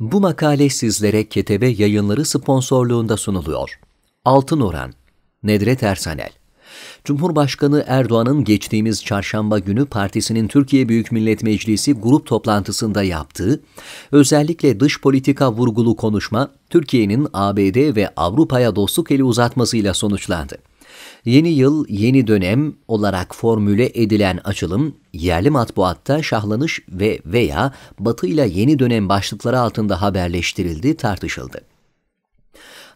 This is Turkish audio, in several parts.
Bu makale sizlere Ketebe Yayınları sponsorluğunda sunuluyor. Altın Oran, Nedret Ersanel. Cumhurbaşkanı Erdoğan'ın geçtiğimiz çarşamba günü partisinin Türkiye Büyük Millet Meclisi grup toplantısında yaptığı, özellikle dış politika vurgulu konuşma, Türkiye'nin ABD ve Avrupa'ya dostluk eli uzatmasıyla sonuçlandı. Yeni yıl, yeni dönem olarak formüle edilen açılım, yerli matbuatta şahlanış ve veya batıyla yeni dönem başlıkları altında haberleştirildi, tartışıldı.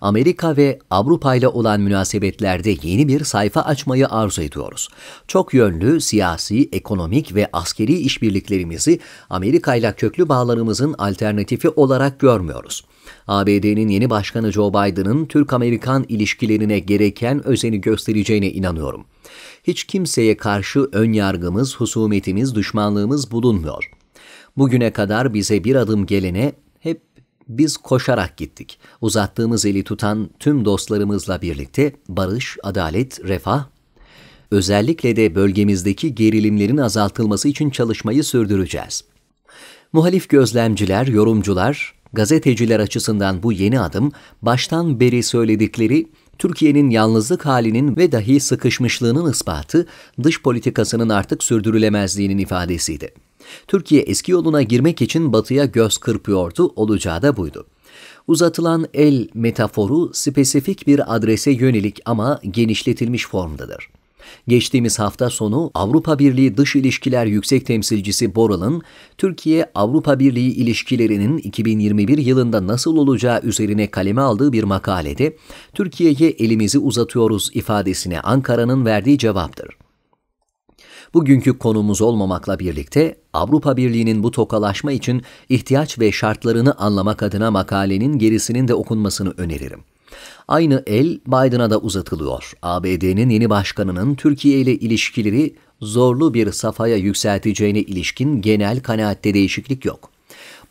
Amerika ve Avrupa ile olan münasebetlerde yeni bir sayfa açmayı arzu ediyoruz. Çok yönlü siyasi, ekonomik ve askeri işbirliklerimizi Amerika ile köklü bağlarımızın alternatifi olarak görmüyoruz. ABD'nin yeni başkanı Joe Biden'ın Türk-Amerikan ilişkilerine gereken özeni göstereceğine inanıyorum. Hiç kimseye karşı ön yargımız, husumetimiz, düşmanlığımız bulunmuyor. Bugüne kadar bize bir adım gelene hep biz koşarak gittik. Uzattığımız eli tutan tüm dostlarımızla birlikte barış, adalet, refah özellikle de bölgemizdeki gerilimlerin azaltılması için çalışmayı sürdüreceğiz. Muhalif gözlemciler, yorumcular Gazeteciler açısından bu yeni adım baştan beri söyledikleri Türkiye'nin yalnızlık halinin ve dahi sıkışmışlığının ispatı dış politikasının artık sürdürülemezliğinin ifadesiydi. Türkiye eski yoluna girmek için batıya göz kırpıyordu, olacağı da buydu. Uzatılan el metaforu spesifik bir adrese yönelik ama genişletilmiş formdadır. Geçtiğimiz hafta sonu Avrupa Birliği Dış İlişkiler Yüksek Temsilcisi Boral'ın Türkiye-Avrupa Birliği ilişkilerinin 2021 yılında nasıl olacağı üzerine kaleme aldığı bir makalede Türkiye'ye elimizi uzatıyoruz ifadesine Ankara'nın verdiği cevaptır. Bugünkü konumuz olmamakla birlikte Avrupa Birliği'nin bu tokalaşma için ihtiyaç ve şartlarını anlamak adına makalenin gerisinin de okunmasını öneririm. Aynı el Biden'a da uzatılıyor. ABD'nin yeni başkanının Türkiye ile ilişkileri zorlu bir safhaya yükselteceğine ilişkin genel kanaatte değişiklik yok.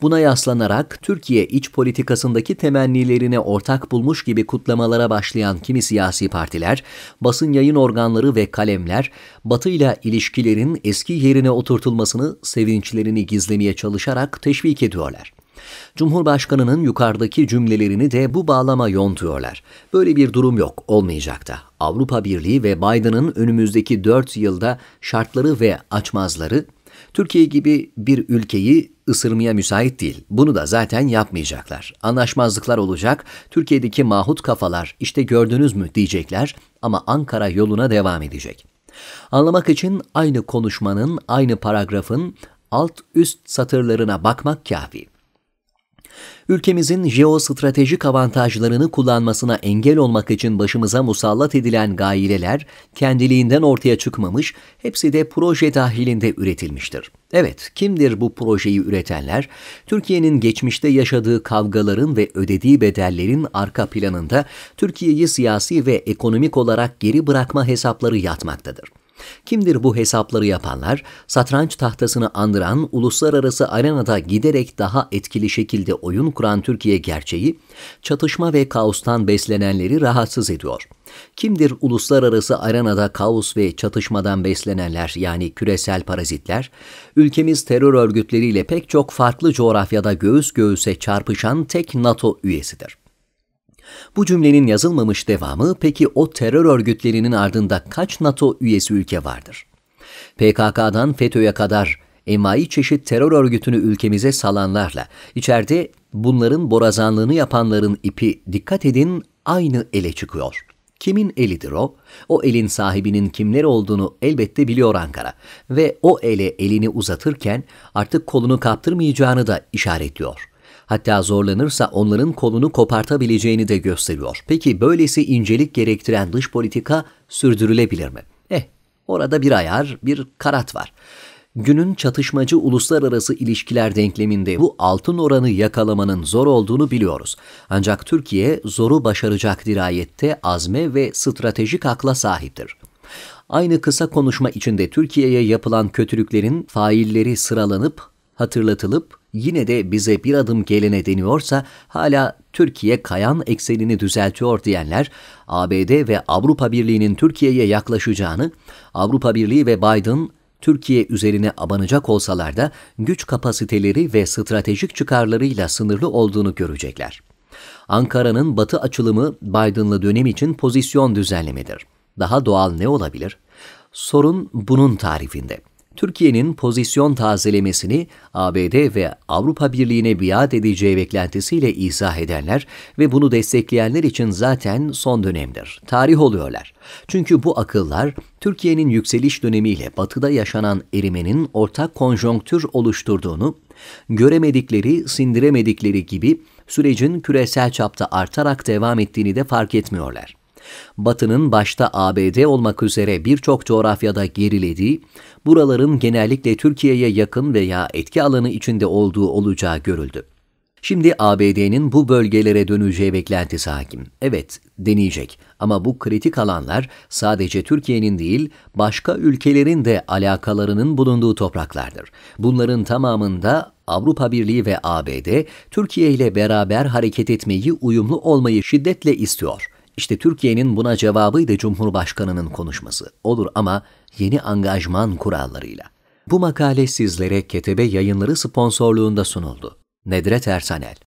Buna yaslanarak Türkiye iç politikasındaki temennilerine ortak bulmuş gibi kutlamalara başlayan kimi siyasi partiler, basın yayın organları ve kalemler Batı ile ilişkilerin eski yerine oturtulmasını sevinçlerini gizlemeye çalışarak teşvik ediyorlar. Cumhurbaşkanının yukarıdaki cümlelerini de bu bağlama yontuyorlar. Böyle bir durum yok, olmayacak da. Avrupa Birliği ve Biden'ın önümüzdeki 4 yılda şartları ve açmazları Türkiye gibi bir ülkeyi ısırmaya müsait değil. Bunu da zaten yapmayacaklar. Anlaşmazlıklar olacak. Türkiye'deki mahut kafalar işte gördünüz mü diyecekler ama Ankara yoluna devam edecek. Anlamak için aynı konuşmanın, aynı paragrafın alt üst satırlarına bakmak kafi ülkemizin jeostratejik avantajlarını kullanmasına engel olmak için başımıza musallat edilen gaileler kendiliğinden ortaya çıkmamış, hepsi de proje dahilinde üretilmiştir. Evet, kimdir bu projeyi üretenler? Türkiye'nin geçmişte yaşadığı kavgaların ve ödediği bedellerin arka planında Türkiye'yi siyasi ve ekonomik olarak geri bırakma hesapları yatmaktadır. Kimdir bu hesapları yapanlar? Satranç tahtasını andıran, uluslararası arenada giderek daha etkili şekilde oyun kuran Türkiye gerçeği, çatışma ve kaostan beslenenleri rahatsız ediyor. Kimdir uluslararası arenada kaos ve çatışmadan beslenenler yani küresel parazitler? Ülkemiz terör örgütleriyle pek çok farklı coğrafyada göğüs göğüse çarpışan tek NATO üyesidir. Bu cümlenin yazılmamış devamı peki o terör örgütlerinin ardında kaç NATO üyesi ülke vardır? PKK'dan FETÖ'ye kadar envai çeşit terör örgütünü ülkemize salanlarla, içeride bunların borazanlığını yapanların ipi dikkat edin aynı ele çıkıyor. Kimin elidir o? O elin sahibinin kimler olduğunu elbette biliyor Ankara ve o ele elini uzatırken artık kolunu kaptırmayacağını da işaretliyor.'' Hatta zorlanırsa onların kolunu kopartabileceğini de gösteriyor. Peki böylesi incelik gerektiren dış politika sürdürülebilir mi? Eh, orada bir ayar, bir karat var. Günün çatışmacı uluslararası ilişkiler denkleminde bu altın oranı yakalamanın zor olduğunu biliyoruz. Ancak Türkiye zoru başaracak dirayette azme ve stratejik akla sahiptir. Aynı kısa konuşma içinde Türkiye'ye yapılan kötülüklerin failleri sıralanıp hatırlatılıp yine de bize bir adım gelene deniyorsa hala Türkiye kayan eksenini düzeltiyor diyenler ABD ve Avrupa Birliği'nin Türkiye'ye yaklaşacağını, Avrupa Birliği ve Biden Türkiye üzerine abanacak olsalar da güç kapasiteleri ve stratejik çıkarlarıyla sınırlı olduğunu görecekler. Ankara'nın batı açılımı Biden'lı dönem için pozisyon düzenlemedir. Daha doğal ne olabilir? Sorun bunun tarifinde.'' Türkiye'nin pozisyon tazelemesini ABD ve Avrupa Birliği'ne biat edeceği beklentisiyle izah edenler ve bunu destekleyenler için zaten son dönemdir. Tarih oluyorlar. Çünkü bu akıllar Türkiye'nin yükseliş dönemiyle batıda yaşanan erimenin ortak konjonktür oluşturduğunu, göremedikleri, sindiremedikleri gibi sürecin küresel çapta artarak devam ettiğini de fark etmiyorlar. Batı'nın başta ABD olmak üzere birçok coğrafyada gerilediği, buraların genellikle Türkiye'ye yakın veya etki alanı içinde olduğu olacağı görüldü. Şimdi ABD'nin bu bölgelere döneceği beklentisi hakim. Evet, deneyecek ama bu kritik alanlar sadece Türkiye'nin değil, başka ülkelerin de alakalarının bulunduğu topraklardır. Bunların tamamında Avrupa Birliği ve ABD Türkiye ile beraber hareket etmeyi, uyumlu olmayı şiddetle istiyor. İşte Türkiye'nin buna cevabı da Cumhurbaşkanı'nın konuşması. Olur ama yeni angajman kurallarıyla. Bu makale sizlere Ketebe Yayınları sponsorluğunda sunuldu. Nedret Ersanel